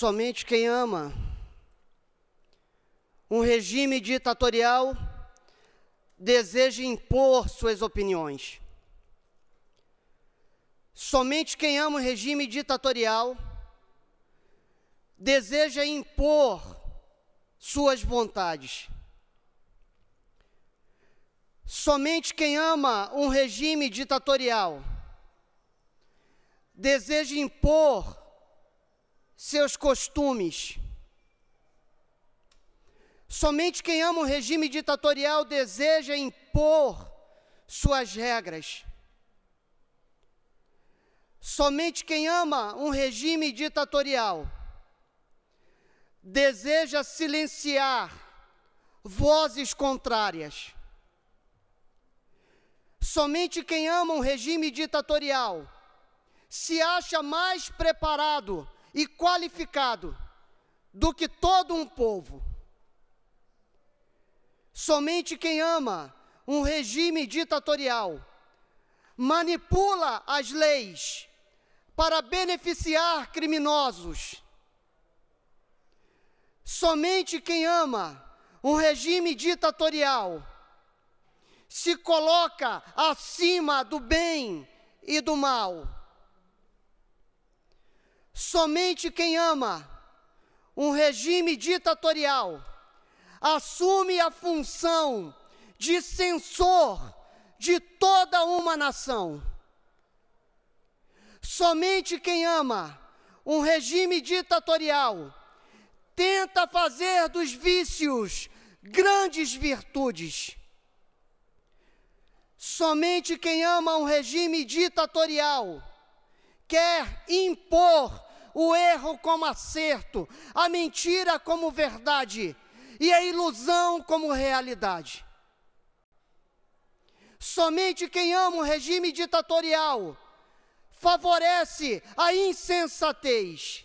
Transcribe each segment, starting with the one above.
somente quem ama. Um regime ditatorial deseja impor suas opiniões. Somente quem ama o regime ditatorial deseja impor suas vontades. Somente quem ama um regime ditatorial deseja impor seus costumes. Somente quem ama um regime ditatorial deseja impor suas regras. Somente quem ama um regime ditatorial deseja silenciar vozes contrárias. Somente quem ama um regime ditatorial se acha mais preparado e qualificado do que todo um povo. Somente quem ama um regime ditatorial manipula as leis para beneficiar criminosos. Somente quem ama um regime ditatorial se coloca acima do bem e do mal. Somente quem ama um regime ditatorial assume a função de censor de toda uma nação. Somente quem ama um regime ditatorial tenta fazer dos vícios grandes virtudes. Somente quem ama um regime ditatorial quer impor o erro como acerto, a mentira como verdade e a ilusão como realidade. Somente quem ama o regime ditatorial favorece a insensatez.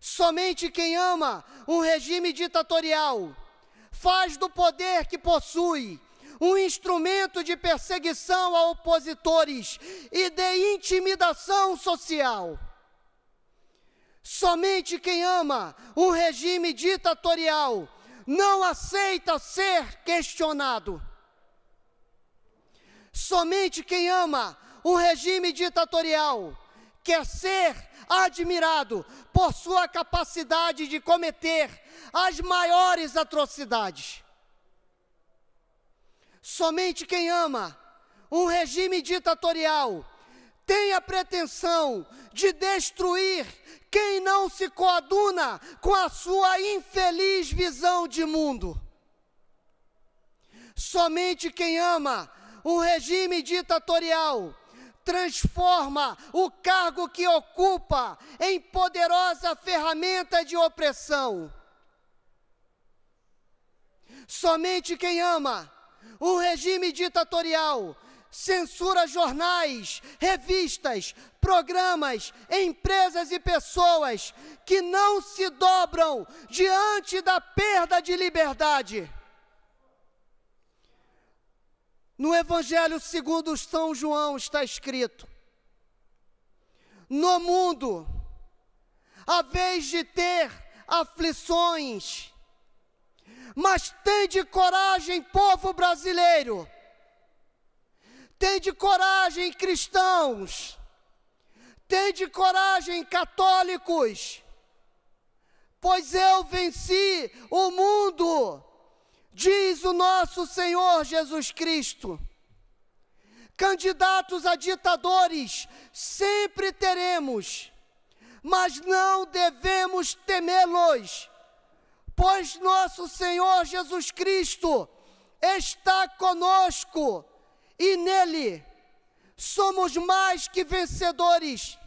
Somente quem ama um regime ditatorial faz do poder que possui um instrumento de perseguição a opositores e de intimidação social. Somente quem ama um regime ditatorial não aceita ser questionado. Somente quem ama um regime ditatorial quer ser admirado por sua capacidade de cometer as maiores atrocidades. Somente quem ama um regime ditatorial tem a pretensão de destruir quem não se coaduna com a sua infeliz visão de mundo? Somente quem ama um regime ditatorial transforma o cargo que ocupa em poderosa ferramenta de opressão. Somente quem ama um regime ditatorial censura jornais, revistas, programas, empresas e pessoas que não se dobram diante da perda de liberdade. No Evangelho segundo São João está escrito: No mundo, a vez de ter aflições, mas tende coragem, povo brasileiro, Tende coragem, cristãos. Tende coragem, católicos. Pois eu venci o mundo, diz o nosso Senhor Jesus Cristo. Candidatos a ditadores sempre teremos, mas não devemos temê-los, pois nosso Senhor Jesus Cristo está conosco e nele somos mais que vencedores.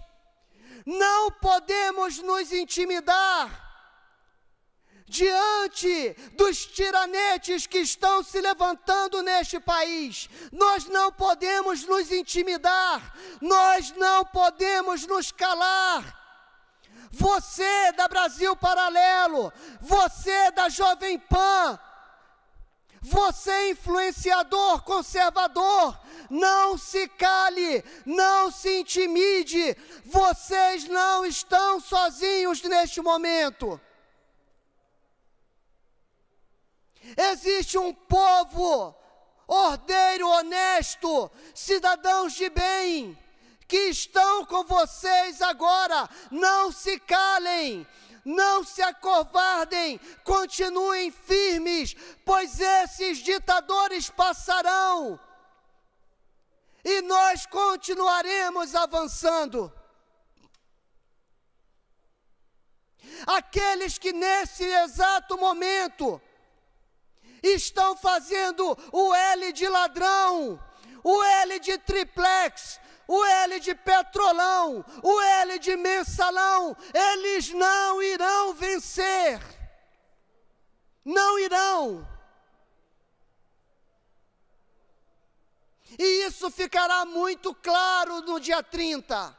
Não podemos nos intimidar diante dos tiranetes que estão se levantando neste país. Nós não podemos nos intimidar, nós não podemos nos calar. Você da Brasil Paralelo, você da Jovem Pan, você, é influenciador conservador, não se cale, não se intimide. Vocês não estão sozinhos neste momento. Existe um povo ordeiro, honesto, cidadãos de bem, que estão com vocês agora. Não se calem não se acovardem, continuem firmes, pois esses ditadores passarão e nós continuaremos avançando. Aqueles que nesse exato momento estão fazendo o L de ladrão, o L de triplex, o L de Petrolão, o L de Mensalão, eles não irão vencer. Não irão. E isso ficará muito claro no dia 30.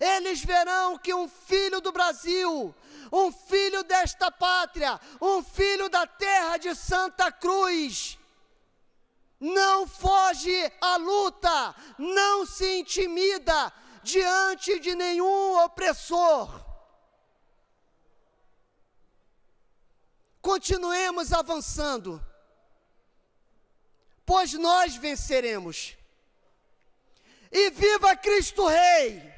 Eles verão que um filho do Brasil, um filho desta pátria, um filho da terra de Santa Cruz, não foge à luta, não se intimida diante de nenhum opressor. Continuemos avançando, pois nós venceremos. E viva Cristo Rei!